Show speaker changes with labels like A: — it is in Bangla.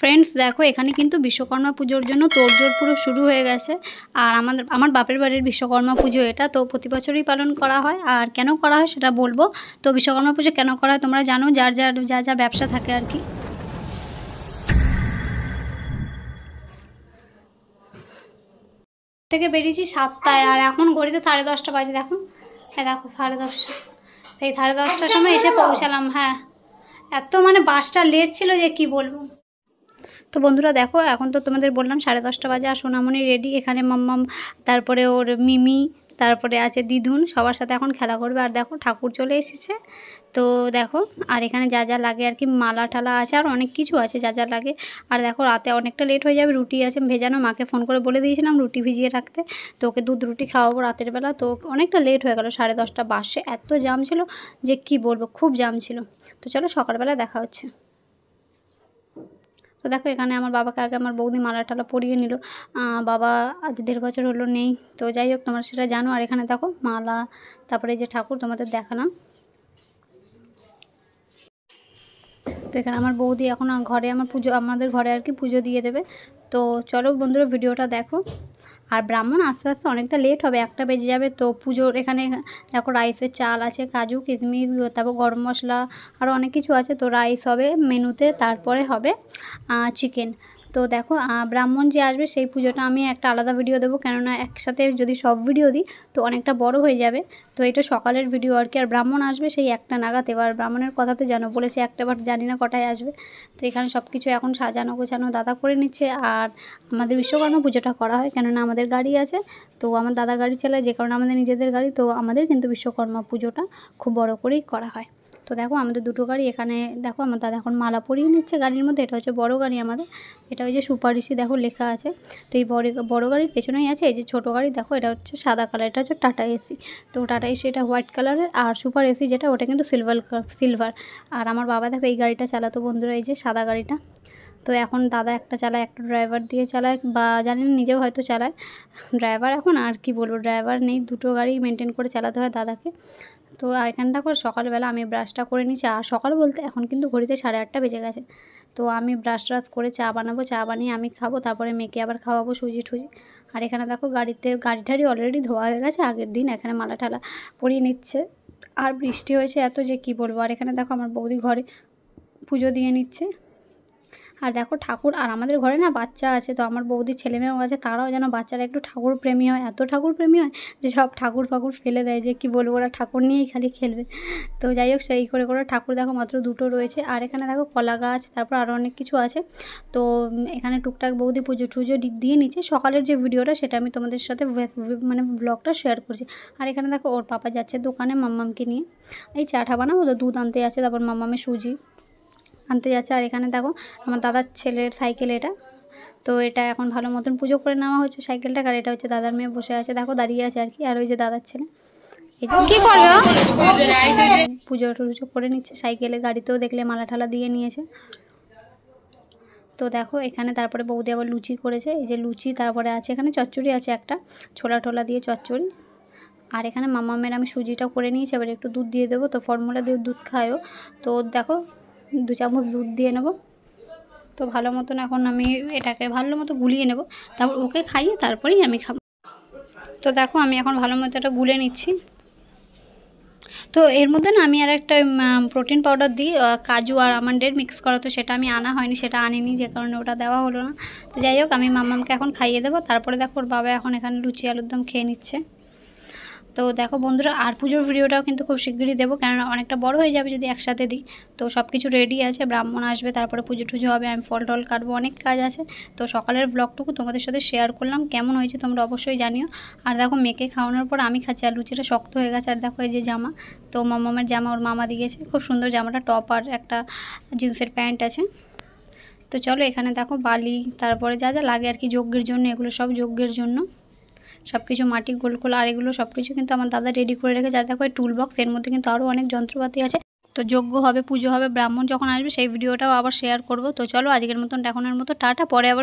A: ফ্রেন্ডস দেখো এখানে কিন্তু বিশ্বকর্মা পুজোর জন্য তোড়জোড় পুরো শুরু হয়ে গেছে আর আমাদের আমার বাপের বাড়ির বিশ্বকর্মা পুজো এটা তো প্রতি বছরই পালন করা হয় আর কেন করা হয় সেটা বলবো তো বিশ্বকর্মা পুজো কেন করা হয় তোমরা জানো যার যার যা যা ব্যবসা থাকে আর কি থেকে বেরিয়েছি সাতটায় আর এখন ঘড়িতে সাড়ে দশটা বাজে দেখো হ্যাঁ দেখো সাড়ে দশটা সেই সাড়ে দশটার সময় এসে পৌঁছালাম হ্যাঁ এত মানে বাসটা লেট ছিল যে কি বলবো তো বন্ধুরা দেখো এখন তো তোমাদের বললাম সাড়ে দশটা বাজে আর সোনামণি রেডি এখানে মাম্মাম তারপরে ওর মিমি তারপরে আছে দিদুন সবার সাথে এখন খেলা করবে আর দেখো ঠাকুর চলে এসেছে তো দেখো আর এখানে যা যা লাগে আর কি মালা টালা আছে আর অনেক কিছু আছে যা যা লাগে আর দেখো রাতে অনেকটা লেট হয়ে যাবে রুটি আছে ভেজানো মাকে ফোন করে বলে দিয়েছিলাম রুটি ভিজিয়ে রাখতে তো ওকে দুধ রুটি খাওয়াবো রাতের বেলা তো অনেকটা লেট হয়ে গেল সাড়ে দশটা বাসে এত জাম ছিল যে কি বলবো খুব জাম ছিল তো চলো সকালবেলা দেখা হচ্ছে তো দেখো এখানে আমার বাবাকে আগে আমার বৌদি মালা টালা পরিয়ে নিল বাবা আজ দেড় বছর হলো নেই তো যাই হোক তোমরা সেটা জানো আর এখানে দেখো মালা তারপরে যে ঠাকুর তোমাদের দেখালাম তো এখানে আমার বৌদি এখন ঘরে আমার পুজো আমাদের ঘরে আর কি পুজো দিয়ে দেবে তো চলো বন্ধুরা ভিডিওটা দেখো আর ব্রাহ্মণ আস্তে আস্তে অনেকটা লেট হবে একটা বেজে যাবে তো পুজোর এখানে দেখো রাইসের চাল আছে কাজু কিশমিশ তারপর গরম মশলা আরও অনেক কিছু আছে তো রাইস হবে মেনুতে তারপরে হবে চিকেন তো দেখো ব্রাহ্মণ যে আসবে সেই পুজোটা আমি একটা আলাদা ভিডিও দেবো কেননা একসাথে যদি সব ভিডিও দিই তো অনেকটা বড় হয়ে যাবে তো এটা সকালের ভিডিও আর কি আর ব্রাহ্মণ আসবে সেই একটা নাগাতে এবার ব্রাহ্মণের কথা তো জানো বলেছে একটা বার জানি না কটায় আসবে তো এখানে সব কিছু এখন সাজানো গোছানো দাদা করে নিচ্ছে আর আমাদের বিশ্বকর্মা পুজোটা করা হয় কেননা আমাদের গাড়ি আছে তো আমার দাদা গাড়ি চালায় যে কারণে আমাদের নিজেদের গাড়ি তো আমাদের কিন্তু বিশ্বকর্মা পুজোটা খুব বড় করেই করা হয় তো দেখো আমাদের দুটো গাড়ি এখানে দেখো আমার দাদা এখন মালা পরিয়ে নিচ্ছে গাড়ির মধ্যে এটা হচ্ছে বড় গাড়ি আমাদের এটা ওই যে সুপারিশি দেখো লেখা আছে তো এই বড় বড় গাড়ির পেছনেই আছে এই যে ছোটো গাড়ি দেখো এটা হচ্ছে সাদা কালার এটা হচ্ছে টাটা এসি তো টাটা এসি এটা হোয়াইট কালারের আর সুপার এসি যেটা ওটা কিন্তু সিলভার সিলভার আর আমার বাবা দেখো এই গাড়িটা চালাতো বন্ধুরা এই যে সাদা গাড়িটা তো এখন দাদা একটা চালায় একটা ড্রাইভার দিয়ে চালায় বা জানি না নিজেও হয়তো চালায় ড্রাইভার এখন আর কি বলবো ড্রাইভার নেই দুটো গাড়ি মেনটেন করে চালাতে হয় দাদাকে তো আর এখানে দেখো সকালবেলা আমি ব্রাশটা করে নিচ্ছি আর সকাল বলতে এখন কিন্তু ঘড়িতে সাড়ে আটটা বেজে গেছে তো আমি ব্রাশ ট্রাশ করে চা বানাবো চা বানিয়ে আমি খাবো তারপরে মেয়েকে আবার খাওয়াবো সুজি টুজি আর এখানে দেখো গাড়িতে গাড়ি ঠাড়ি অলরেডি ধোয়া হয়ে গেছে আগের দিন এখানে মালা ঠালা পরিয়ে নিচ্ছে আর বৃষ্টি হয়েছে এত যে কি বলবো আর এখানে দেখো আমার বৌদি ঘরে পুজো দিয়ে নিচ্ছে আর দেখো ঠাকুর আর আমাদের ঘরে না বাচ্চা আছে তো আমার বৌদির ছেলে মেয়েও আছে তারাও যেন বাচ্চারা একটু ঠাকুর প্রেমী হয় এত ঠাকুর প্রেমী হয় যে সব ঠাকুর ফাকুর ফেলে দেয় যে কি বলবো ওরা ঠাকুর নিয়েই খালি খেলবে তো যাই হোক সেই করে করে ঠাকুর দেখো মাত্র দুটো রয়েছে আর এখানে দেখো কলা গাছ তারপর আরও অনেক কিছু আছে তো এখানে টুকটাক বৌদি পুজো টুজো দিয়ে নিচ্ছে সকালের যে ভিডিওটা সেটা আমি তোমাদের সাথে মানে ব্লগটা শেয়ার করছি আর এখানে দেখো ওর পাপা যাচ্ছে দোকানে মাম্মামকে নিয়ে এই চাটা বানাবো তো দুধ আনতে আছে তারপর মাম্মামে সুজি আনতে যাচ্ছে আর এখানে দেখো আমার দাদার ছেলের সাইকেল এটা তো এটা এখন ভালো মতন পুজো করে নেওয়া হচ্ছে সাইকেলটা আর এটা হচ্ছে দাদার মেয়ে বসে আছে দেখো দাঁড়িয়ে আছে আর কি আর ওই যে দাদার ছেলে পুজো টুজো করে নিচ্ছে সাইকেলে গাড়িতেও দেখলে মালা ঠালা দিয়ে নিয়েছে তো দেখো এখানে তারপরে বৌদি আবার লুচি করেছে এই যে লুচি তারপরে আছে এখানে চচ্চড়ি আছে একটা ছোলা টোলা দিয়ে চচ্চড়ি আর এখানে মামা মেয়ের আমি সুজিটা করে নিয়েছি এবার একটু দুধ দিয়ে দেবো তো ফর্মুলা দিয়ে দুধ খায়ও তো দেখো দু চামচ দুধ দিয়ে নেব তো ভালো মতন এখন আমি এটাকে ভালো মতো গুলিয়ে নেব তারপর ওকে খাইয়ে তারপরেই আমি খাবো তো দেখো আমি এখন ভালো মতো এটা গুলে নিচ্ছি তো এর মধ্যে না আমি আর একটা প্রোটিন পাউডার দিই কাজু আর আমন্ডের মিক্স করা তো সেটা আমি আনা হয়নি সেটা আনিনি যে কারণে ওটা দেওয়া হলো না তো যাই হোক আমি মামামকে এখন খাইয়ে দেবো তারপরে দেখো ওর বাবা এখন এখানে লুচি আলুর দম খেয়ে নিচ্ছে তো দেখো বন্ধুরা আর পুজোর ভিডিওটাও কিন্তু খুব শিগগিরই দেবো কেননা অনেকটা বড় হয়ে যাবে যদি একসাথে দিই তো সব কিছু রেডি আছে ব্রাহ্মণ আসবে তারপরে পুজো টুজো হবে আমি ফল টল কাটবো অনেক কাজ আছে তো সকালের ব্লগটুকু তোমাদের সাথে শেয়ার করলাম কেমন হয়েছে তোমরা অবশ্যই জানিও আর দেখো মেকে খাওয়ানোর পর আমি খাচ্ছি আর লুচিটা শক্ত হয়ে গেছে আর দেখো এই যে জামা তো মামামার জামা ওর মামা দিয়েছে খুব সুন্দর জামাটা টপ আর একটা জিন্সের প্যান্ট আছে তো চলো এখানে দেখো বালি তারপরে যা যা লাগে আর কি যজ্ঞের জন্য এগুলো সব যজ্ঞের জন্য সব কিছু মাটি গোল খোলা আর এগুলো সব কিছু কিন্তু আমার দাদা রেডি করে রেখেছে আর দেখো এই টুল বক্স এর মধ্যে কিন্তু আরও অনেক যন্ত্রপাতি আছে তো যোগ্য হবে পুজো হবে ব্রাহ্মণ যখন আসবে সেই ভিডিওটাও আবার শেয়ার করব তো চলো আজকের মতন এখনের মতো টাটা পরে আবার